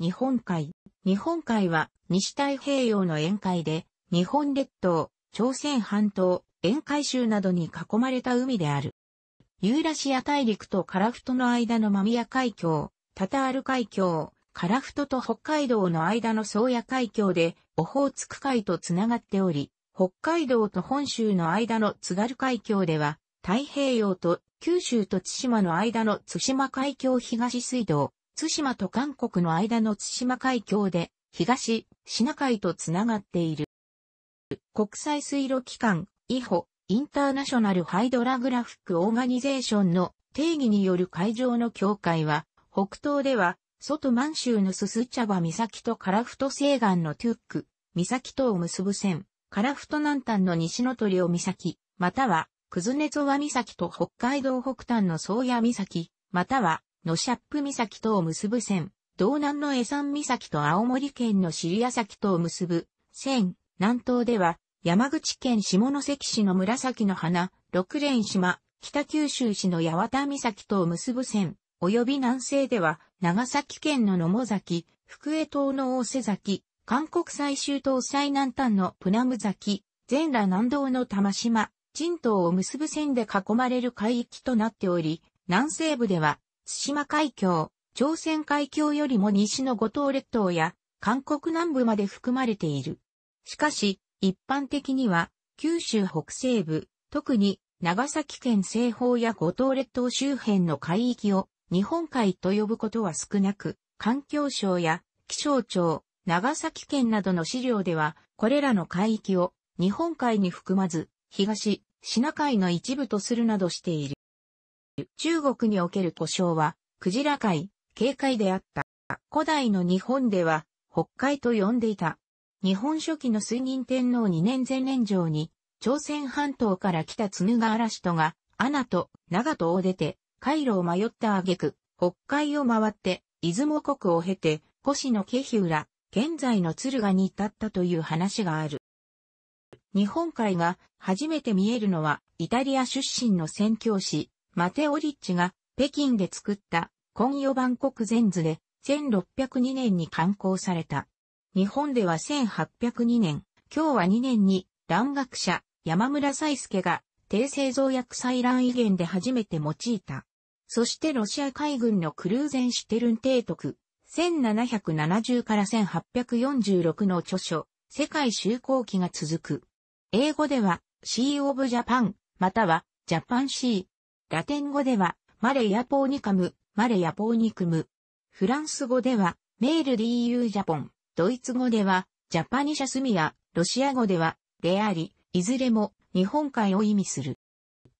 日本海。日本海は西太平洋の沿海で、日本列島、朝鮮半島、沿海州などに囲まれた海である。ユーラシア大陸とカラフトの間の間宮海峡、タタール海峡、カラフトと北海道の間の宗谷海峡で、オホーツク海とつながっており、北海道と本州の間の津軽海峡では、太平洋と九州と津島の間の津島海峡東水道、津島と韓国の間の津島海峡で、東、シナ海とつながっている。国際水路機関、イホ、インターナショナルハイドラグラフィックオーガニゼーションの定義による海上の境界は、北東では、外満州のススチャバ岬とカラフト西岸のトゥック、岬とを結ぶ線、カラフト南端の西の鳥尾岬、または、クズネゾワ岬と北海道北端の宗谷岬、または、のシャップ岬とを結ぶ線、道南の江山岬と青森県の尻屋崎とを結ぶ線、南東では山口県下関市の紫の花、六連島、北九州市の八幡岬とを結ぶ線、及び南西では長崎県の野茂崎、福江島の大瀬崎、韓国最終島最南端のプナム崎、全羅南道の玉島、陳島を結ぶ線で囲まれる海域となっており、南西部では対馬海峡、朝鮮海峡よりも西の五島列島や韓国南部まで含まれている。しかし、一般的には、九州北西部、特に長崎県西方や五島列島周辺の海域を日本海と呼ぶことは少なく、環境省や気象庁、長崎県などの資料では、これらの海域を日本海に含まず、東、シナ海の一部とするなどしている。中国における呼称は、クジラ海、警戒であった。古代の日本では、北海と呼んでいた。日本初期の水任天皇2年前年上に、朝鮮半島から来た津川嵐人が、アナと長門を出て、回路を迷った挙句、北海を回って、出雲国を経て、古市のヒ比ラ、現在の敦賀に至ったという話がある。日本海が初めて見えるのは、イタリア出身の宣教師、マテオリッチが北京で作った今夜万国全図で1602年に刊行された。日本では1802年、今日は2年に、蘭学者、山村才介が、低製造薬採卵遺言で初めて用いた。そしてロシア海軍のクルーゼンシュテルン提督、1770から1846の著書、世界修行期が続く。英語では、シー・オ of Japan、または、ジャパンシーラテン語では、マレヤポーニカム、マレヤポーニクム。フランス語では、メールディーユージャポン、ドイツ語では、ジャパニシャスミア、ロシア語では、レアリ、いずれも、日本海を意味する。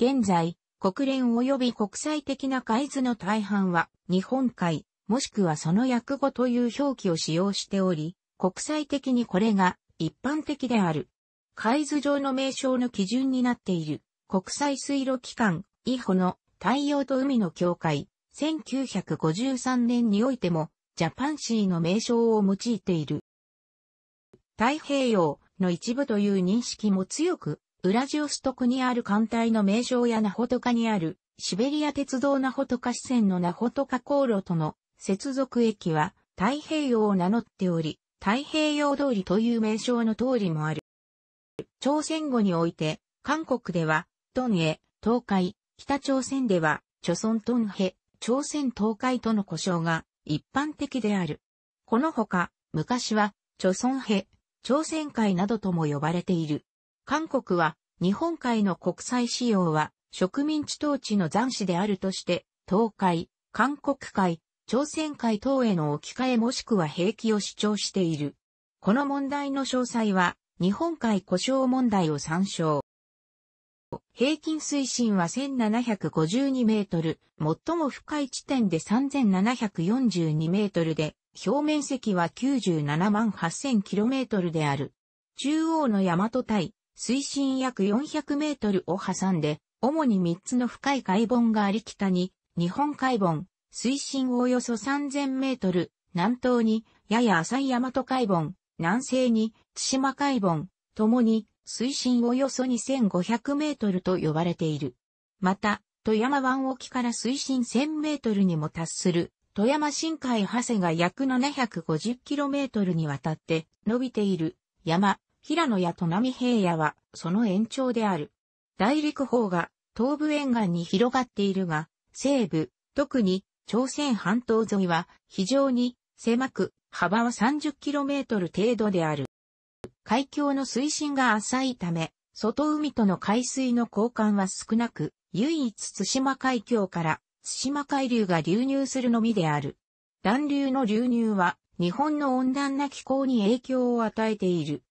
現在、国連及び国際的な海図の大半は、日本海、もしくはその訳語という表記を使用しており、国際的にこれが一般的である。海図上の名称の基準になっている国際水路機関イホの太陽と海の境界、1953年においても、ジャパンシーの名称を用いている。太平洋の一部という認識も強く、ウラジオストクにある艦隊の名称やナホトカにある、シベリア鉄道ナホトカ支線のナホトカ航路との接続駅は太平洋を名乗っており、太平洋通りという名称の通りもある。朝鮮語において、韓国では、東へ、東海、北朝鮮では、チョソントンヘ、朝鮮東海との呼称が一般的である。このほか、昔は、チョソンヘ、朝鮮海などとも呼ばれている。韓国は、日本海の国際使用は、植民地統治の残滓であるとして、東海、韓国海、朝鮮海等への置き換えもしくは兵器を主張している。この問題の詳細は、日本海故障問題を参照。平均水深は1752メートル、最も深い地点で3742メートルで、表面積は97万8000キロメートルである。中央の大和帯、水深約400メートルを挟んで、主に3つの深い海盆があり北に、日本海盆、水深およそ3000メートル、南東に、やや浅い大和海盆、南西に、千島海盆、ともに、水深およそ2500メートルと呼ばれている。また、富山湾沖から水深1000メートルにも達する、富山深海長谷が約750キロメートルにわたって伸びている山、平野や砺並平野はその延長である。大陸方が東部沿岸に広がっているが、西部、特に朝鮮半島沿いは非常に狭く幅は3 0トル程度である。海峡の水深が浅いため、外海との海水の交換は少なく、唯一津島海峡から津島海流が流入するのみである。暖流の流入は日本の温暖な気候に影響を与えている。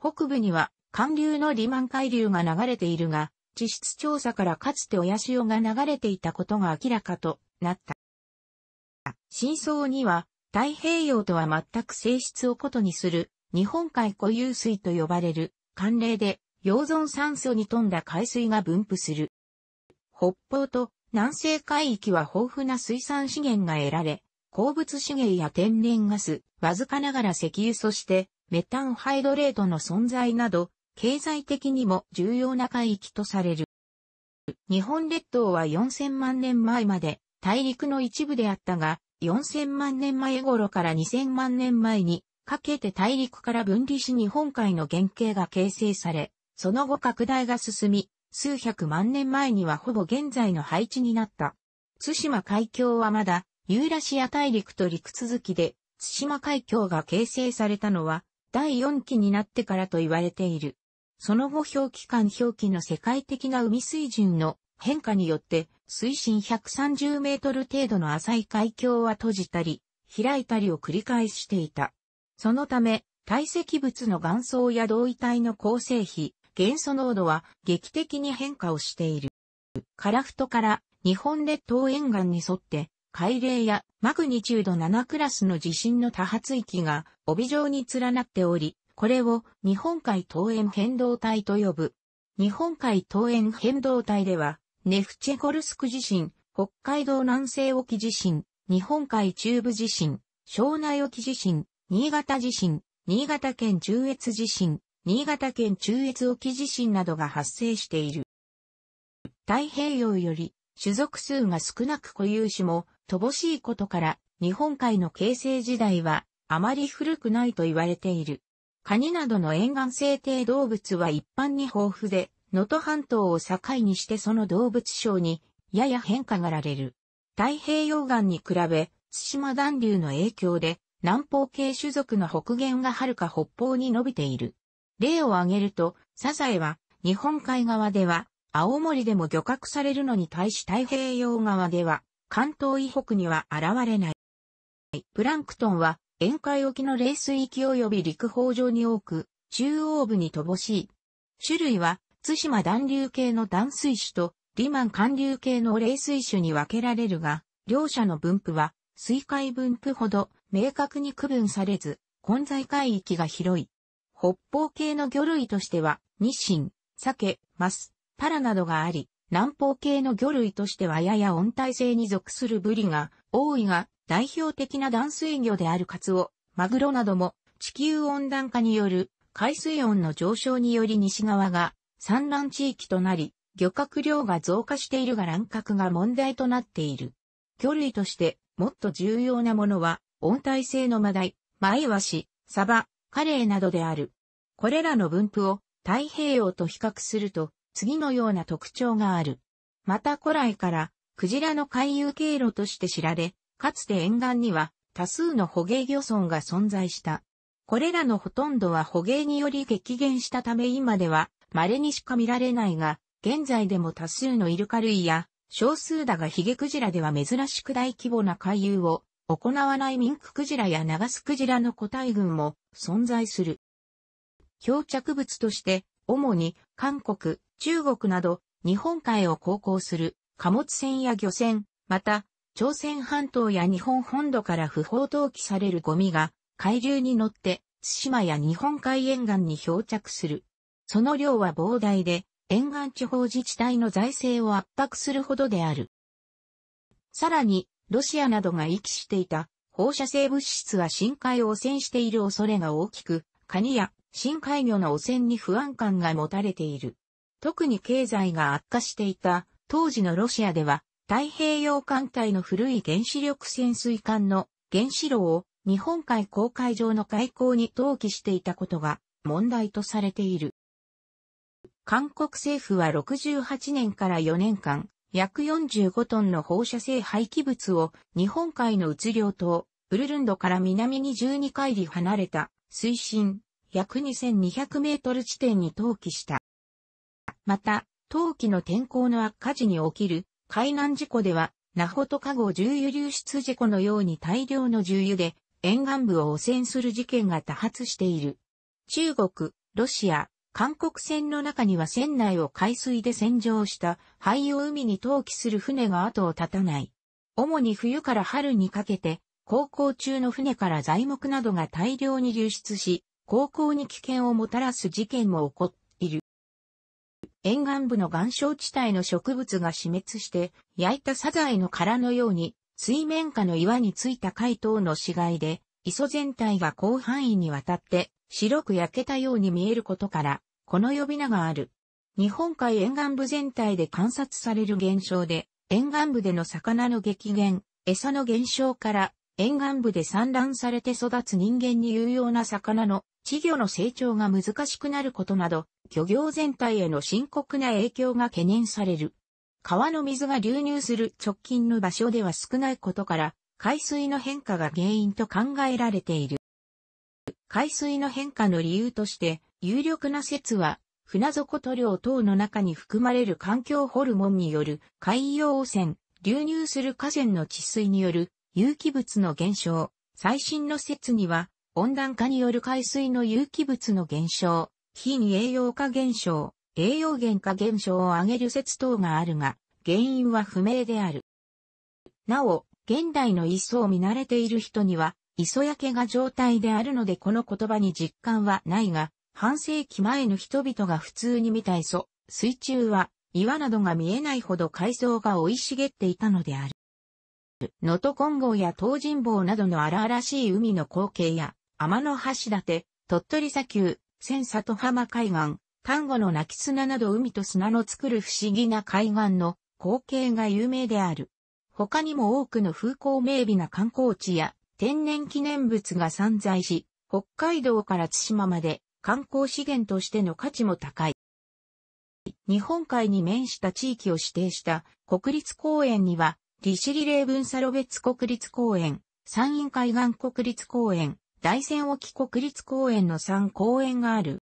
北部には寒流のリマン海流が流れているが、地質調査からかつて親潮が流れていたことが明らかとなった。真相には太平洋とは全く性質を異にする日本海固有水と呼ばれる、寒冷で、溶存酸素に富んだ海水が分布する。北方と南西海域は豊富な水産資源が得られ、鉱物資源や天然ガス、わずかながら石油そしてメタンハイドレートの存在など、経済的にも重要な海域とされる。日本列島は4000万年前まで大陸の一部であったが、4000万年前頃から2000万年前にかけて大陸から分離し日本海の原型が形成され、その後拡大が進み、数百万年前にはほぼ現在の配置になった。津島海峡はまだ、ユーラシア大陸と陸続きで、津島海峡が形成されたのは、第4期になってからと言われている。その後表記間表記の世界的な海水準の変化によって、水深130メートル程度の浅い海峡は閉じたり、開いたりを繰り返していた。そのため、堆積物の岩層や同位体の構成比、元素濃度は劇的に変化をしている。樺太から日本列島沿岸に沿って海嶺やマグニチュード7クラスの地震の多発域が帯状に連なっており、これを日本海東縁変動帯と呼ぶ。日本海東縁変動帯では、ネフチェコルスク地震、北海道南西沖地震、日本海中部地震、庄内沖地震、新潟地震、新潟県中越地震、新潟県中越沖地震などが発生している。太平洋より種族数が少なく固有種も乏しいことから日本海の形成時代はあまり古くないと言われている。カニなどの沿岸生定動物は一般に豊富で、能登半島を境にしてその動物省にやや変化がられる。太平洋岸に比べ、対馬暖流の影響で南方系種族の北限が遥か北方に伸びている。例を挙げると、サザエは、日本海側では、青森でも漁獲されるのに対し太平洋側では、関東以北には現れない。プランクトンは、沿海沖の冷水域及び陸法上に多く、中央部に乏しい。種類は、津島暖流系の断水種と、リマン寒流系の冷水種に分けられるが、両者の分布は、水海分布ほど明確に区分されず、混在海域が広い。北方系の魚類としては、ニシン、ケ、マス、パラなどがあり、南方系の魚類としてはやや温帯性に属するブリが多いが、代表的な断水魚であるカツオ、マグロなども地球温暖化による海水温の上昇により西側が産卵地域となり、漁獲量が増加しているが乱獲が問題となっている。魚類としてもっと重要なものは温帯性のマダイ、マイワシ、サバ、カレイなどである。これらの分布を太平洋と比較すると次のような特徴がある。また古来からクジラの回遊経路として知られ、かつて沿岸には多数の捕鯨漁村が存在した。これらのほとんどは捕鯨により激減したため今では稀にしか見られないが、現在でも多数のイルカ類や少数だがヒゲクジラでは珍しく大規模な回遊を行わないミンククジラや長スクジラの個体群も存在する。漂着物として、主に韓国、中国など日本海を航行する貨物船や漁船、また朝鮮半島や日本本土から不法投棄されるゴミが海流に乗って対馬や日本海沿岸に漂着する。その量は膨大で沿岸地方自治体の財政を圧迫するほどである。さらにロシアなどが遺棄していた放射性物質は深海を汚染している恐れが大きく、カニや深海魚の汚染に不安感が持たれている。特に経済が悪化していた当時のロシアでは太平洋艦隊の古い原子力潜水艦の原子炉を日本海公海上の海港に投棄していたことが問題とされている。韓国政府は68年から4年間、約45トンの放射性廃棄物を日本海の宇領島、ウルルンドから南に12海里離れた水深約2200メートル地点に投棄した。また、冬季の天候の悪化時に起きる海難事故では、ナホトカゴ重油流出事故のように大量の重油で沿岸部を汚染する事件が多発している。中国、ロシア、韓国船の中には船内を海水で洗浄した灰を海に投棄する船が後を絶たない。主に冬から春にかけて、航行中の船から材木などが大量に流出し、航行に危険をもたらす事件も起こっている。沿岸部の岩礁地帯の植物が死滅して、焼いたサザエの殻のように、水面下の岩についた貝等の死骸で、磯全体が広範囲にわたって白く焼けたように見えることから、この呼び名がある。日本海沿岸部全体で観察される現象で、沿岸部での魚の激減、餌の減少から、沿岸部で産卵されて育つ人間に有用な魚の稚魚の成長が難しくなることなど、漁業全体への深刻な影響が懸念される。川の水が流入する直近の場所では少ないことから、海水の変化が原因と考えられている。海水の変化の理由として、有力な説は、船底塗料等の中に含まれる環境ホルモンによる海洋汚染、流入する河川の治水による有機物の減少、最新の説には、温暖化による海水の有機物の減少、非栄養化減少、栄養源化減少を上げる説等があるが、原因は不明である。なお、現代の一層見慣れている人には、磯焼けが状態であるのでこの言葉に実感はないが、半世紀前の人々が普通に見た磯、水中は岩などが見えないほど海藻が生い茂っていたのである。能登金剛や東尋坊などの荒々しい海の光景や、天の橋立、鳥取砂丘、千里浜海岸、丹後の泣き砂など海と砂の作る不思議な海岸の光景が有名である。他にも多くの風光明媚な観光地や天然記念物が散在し、北海道から津島まで観光資源としての価値も高い。日本海に面した地域を指定した国立公園には、利尻霊文サロベツ国立公園、山陰海岸国立公園、大山沖国立公園の3公園がある。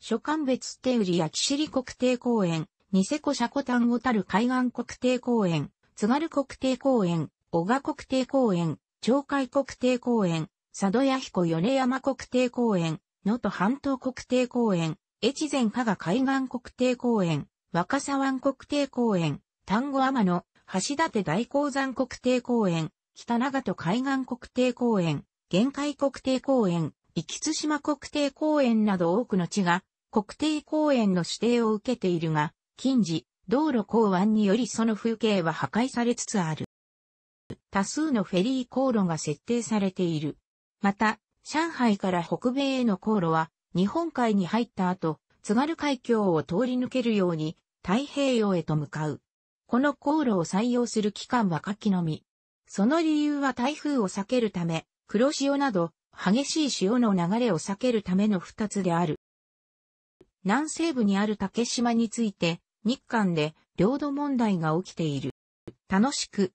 所管別手売りや尻国定公園、ニセコシャコタンゴタル海岸国定公園、津軽国定公園、小賀国定公園、鳥海国定公園、佐渡屋彦米山国定公園、能登半島国定公園、越前加賀海岸国定公園、若狭湾国定公園、丹後天野、橋立大鉱山国定公園、北長門海岸国定公園、玄海国定公園、生津島国定公園など多くの地が国定公園の指定を受けているが、近似、道路港湾によりその風景は破壊されつつある。多数のフェリー航路が設定されている。また、上海から北米への航路は、日本海に入った後、津軽海峡を通り抜けるように、太平洋へと向かう。この航路を採用する期間は夏季のみ。その理由は台風を避けるため、黒潮など、激しい潮の流れを避けるための二つである。南西部にある竹島について、日韓で領土問題が起きている。楽しく、